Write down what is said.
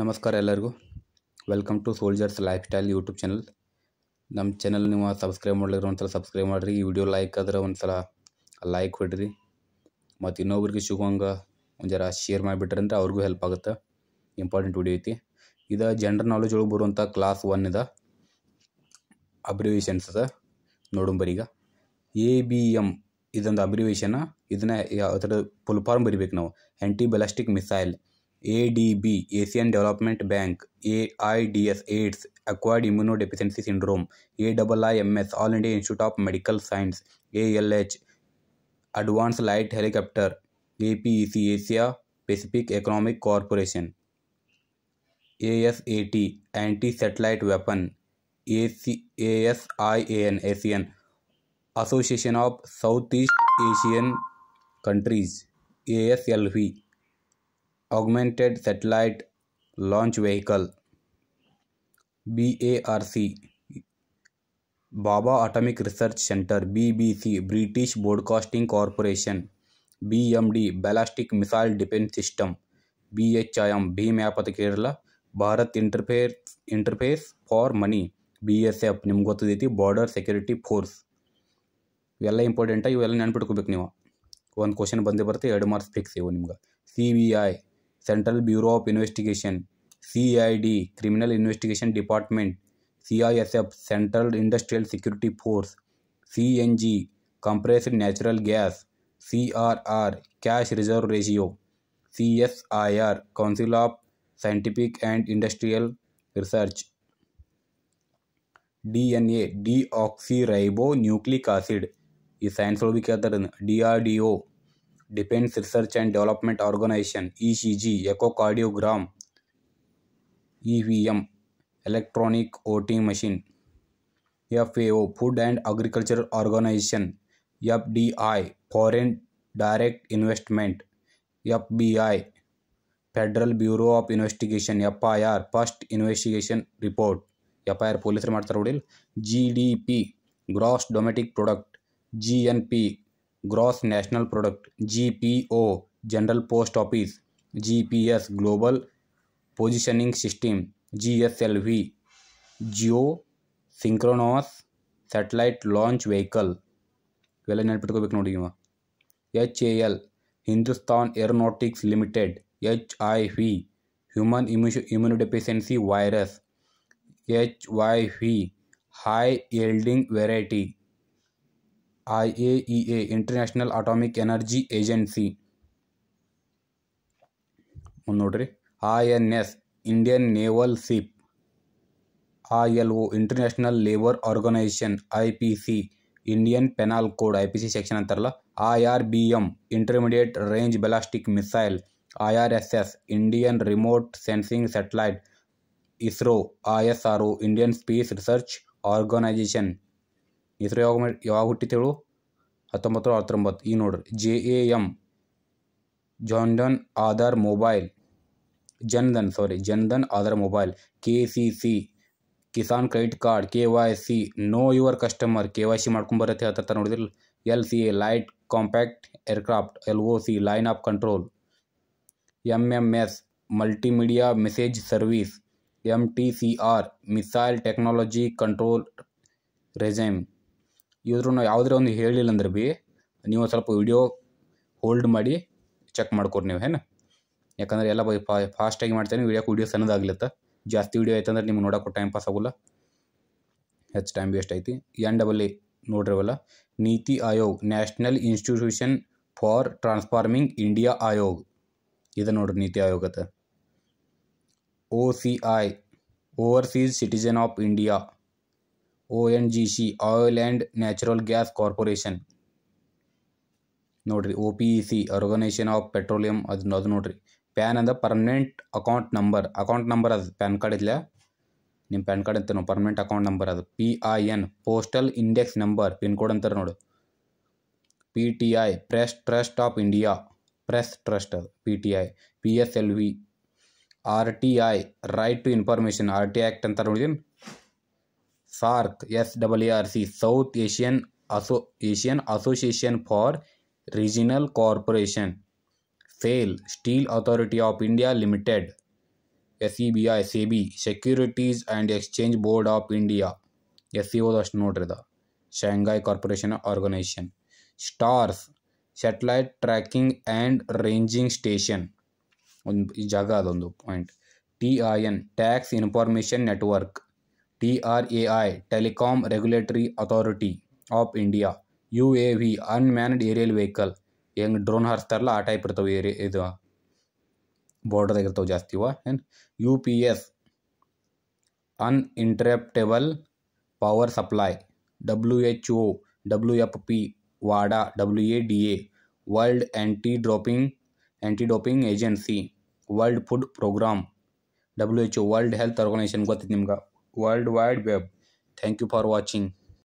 ನಮಸ್ಕಾರ ಎಲ್ಲರಿಗೂ welcome to Soldiers Lifestyle YouTube channel ನಮ್ಮ ಚಾನಲ್ ನೀವು ಸಬ್ಸ್ಕ್ರೈಬ್ ಮಾಡಲಿರೋ ಒಂದ್ಸಲ ಸಬ್ಸ್ಕ್ರೈಬ್ ಮಾಡಿರಿ ಈ ವಿಡಿಯೋ ಲೈಕ್ ಆದ್ರೆ ಒಂದ್ಸಲ ಲೈಕ್ ಕೊಡ್ರಿ ಮತ್ತು ಇನ್ನೊಬ್ರಿಗೆ ಶುಭಂಗ ಒಂದು ಜರ ಶೇರ್ ಮಾಡಿಬಿಟ್ರೆ ಅಂದ್ರೆ ಅವ್ರಿಗೂ ಹೆಲ್ಪ್ ಆಗುತ್ತೆ ಇಂಪಾರ್ಟೆಂಟ್ ವಿಡಿಯೋ ಐತಿ ಇದು ಜನ್ರಲ್ ನಾಲೆಜ್ ಒಳಗೆ ಬರುವಂಥ ಕ್ಲಾಸ್ ಒನ್ ಇದೆ ಅಬ್ರಿವೇಷನ್ಸ್ ಅದ ಈಗ ಎ ಬಿ ಎಮ್ ಇದೊಂದು ಅಬ್ರಿವೇಷನ್ ಇದನ್ನ ಅದರ ಫುಲ್ ಫಾರ್ಮ್ ಬರಿಬೇಕು ನಾವು anti ballistic missile ADB Asian development bank A I D S AIDS acquired immuno deficiency syndrome A double I M S all India institute of medical science A L H advance light helicopter A P E C Asia Pacific economic corporation A S A T anti satellite weapon A C A S I A N Asian association of South East Asian countries A S L V augmented satellite launch vehicle barc Bhabha atomic research centre BBC British broadcasting corporation BMD ballistic missile defence system BHIM भीम ಆಪತ್ Kerala Bharat interfere interface for money B S F ನಿಮ್ಗೆ ಗೊತ್ತದೈತಿ border security force ಇವೆಲ್ಲ important ಇವೆಲ್ಲ ನೆನ್ಪಿಟ್ಕೋಬೇಕು ನೀವು ಒಂದು question ಬಂದೇ ಬರುತ್ತೆ ಎರಡು ಮಾರ್ಕ್ಸ್ ಫಿಕ್ಸ್ ಇವು ನಿಮ್ಗೆ C B I central bureau of investigation CID criminal investigation department CISF central industrial security force CNG compressed natural gas CRR cash reserve ratio CSIR council of scientific and industrial research DNA deoxyribo nucleic acid ये science ಒಳಗೆ ಭೀ ಕೇಳ್ತಾರೆ D defence research and development organisation ECG echocardiogram EVM electronic voting machine F FAO food and F organisation FDI foreign direct investment FBI federal bureau of investigation F I R first investigation report F I R police G D P gross domestic product G N P gross national product GPO general post office GPS global positioning system GSLV geo synchronous satellite launch vehicle तो H A L Hindustan aeronautics limited H I V human immunodeficiency virus H Y high yielding variety I international atomic energy agency मुनोड़ी I N S Indian naval ship I L international labour organisation IPC Indian penal code IPC section अंतरल IRBM intermediate range ballistic missile S Indian remote sensing satellite ISRO ISRO Indian space research organisation हेसर युटते हतोत्न हतोत् नोड़ J M जॉन Aadhaar mobile Jan Dhan sorry Jan Dhan Aadhaar mobile K C सी किसान credit card के सी know your customer के वैसी मरते हर नोड़ी L C A light compact aircraft L O C line of control M M S multimedia message service M T C R missile technology control regime ಇದ್ರೂ ಯಾವುದೇ ಒಂದು ಹೇಳಿಲ್ಲ ಅಂದ್ರೆ ಬಿ ನೀವು ಸ್ವಲ್ಪ ವೀಡಿಯೋ ಹೋಲ್ಡ್ ಮಾಡಿ ಚೆಕ್ ಮಾಡ್ಕೊರಿ ನೀವು ಏನು ಯಾಕಂದ್ರೆ ಎಲ್ಲ ಬೈ ಫಾಸ್ಟಾಗಿ ಮಾಡ್ತೇನೆ ವೀಡಿಯೋಕ್ಕೆ ವೀಡಿಯೋ ಸಣ್ಣದಾಗ್ಲತ್ತ ಜಾಸ್ತಿ ವೀಡಿಯೋ ಆಯ್ತಂದ್ರೆ ನಿಮ್ಗೆ ನೋಡೋಕ್ಕೂ ಟೈಮ್ ಪಾಸ್ ಆಗೋಲ್ಲ ಹೆಚ್ಚು ಟೈಮ್ ವೇಸ್ಟ್ ಐತಿ ಎನ್ ಡಬಲ್ ನೋಡ್ರಿ ನೋಡ್ರಿವಲ್ಲ NITI Aayog national institution for transforming India Aayog ಇದು ನೋಡ್ರಿ NITI Aayog O C I overseas citizen of India N G C oil and natural gas corporation ನೋಡಿರಿ O P E C organisation of petroleum ಅದನ್ನ ಅದು ನೋಡಿರಿ PAN ಅಂದ್ರೆ permanent account number account number ಅದು PAN card ಇಲ್ಲ ನಿಮ್ಮ ಪ್ಯಾನ್ ಕಾರ್ಡ್ ಅಂತ ನೋಡಿ ಪರ್ಮನೆಂಟ್ ಅಕೌಂಟ್ ನಂಬರ್ ಅದು P I N postal index number pin code ಅಂತಾರೆ ನೋಡು P T I press trust of India press trust ಅದು P T I P S L V R T I right to information R T act ಅಂತ ನೋಡಿದ್ದೀನಿ SAARC S W R C South Asian Asian association for regional corporation SAIL steel authority of India limited S E B I C B securities and exchange board of India S C ओ अस्ट नोट्रद Shanghai corporation organisation STARS satellite tracking and ranging station जगह अद point T I N tax information network T R A I telecom regulatory authority of India U A V unmanned aerial vehicle हेंग drone हार्सल आ type इतव इध border इतव जास्ती ऐन U P S uninterruptible power supply W H O W F P वाडा W A D A world anti dropping anti doping agency world food programme W H O world health organisation गुम्हे World Wide Web. Thank you for watching.